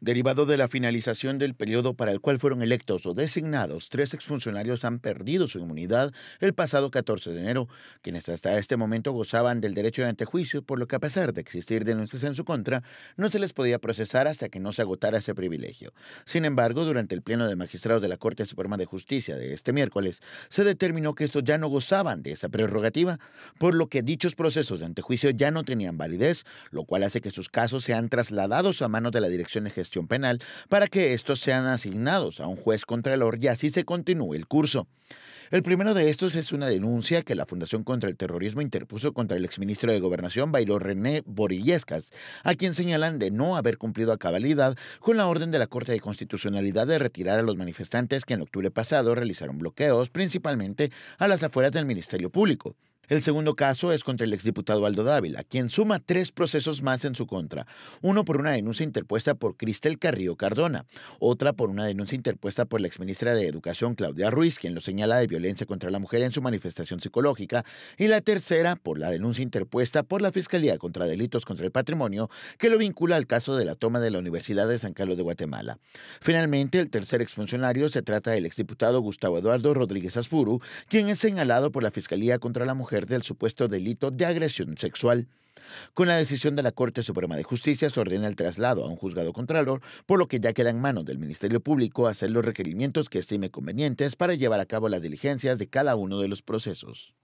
Derivado de la finalización del periodo para el cual fueron electos o designados, tres exfuncionarios han perdido su inmunidad el pasado 14 de enero, quienes hasta este momento gozaban del derecho de antejuicio, por lo que a pesar de existir denuncias en su contra, no se les podía procesar hasta que no se agotara ese privilegio. Sin embargo, durante el Pleno de Magistrados de la Corte Suprema de Justicia de este miércoles, se determinó que estos ya no gozaban de esa prerrogativa, por lo que dichos procesos de antejuicio ya no tenían validez, lo cual hace que sus casos sean trasladados a manos de la Dirección ejecutiva penal para que estos sean asignados a un juez contralor y así se continúe el curso. El primero de estos es una denuncia que la Fundación contra el Terrorismo interpuso contra el exministro de Gobernación, Bailo René Borillescas, a quien señalan de no haber cumplido a cabalidad con la orden de la Corte de Constitucionalidad de retirar a los manifestantes que en octubre pasado realizaron bloqueos, principalmente a las afueras del Ministerio Público. El segundo caso es contra el exdiputado Aldo Dávila, quien suma tres procesos más en su contra. Uno por una denuncia interpuesta por Cristel Carrillo Cardona, otra por una denuncia interpuesta por la exministra de Educación Claudia Ruiz, quien lo señala de violencia contra la mujer en su manifestación psicológica, y la tercera por la denuncia interpuesta por la Fiscalía contra Delitos contra el Patrimonio, que lo vincula al caso de la toma de la Universidad de San Carlos de Guatemala. Finalmente, el tercer exfuncionario se trata del exdiputado Gustavo Eduardo Rodríguez Asfuru, quien es señalado por la Fiscalía contra la mujer del supuesto delito de agresión sexual. Con la decisión de la Corte Suprema de Justicia se ordena el traslado a un juzgado contralor, por lo que ya queda en manos del Ministerio Público hacer los requerimientos que estime convenientes para llevar a cabo las diligencias de cada uno de los procesos.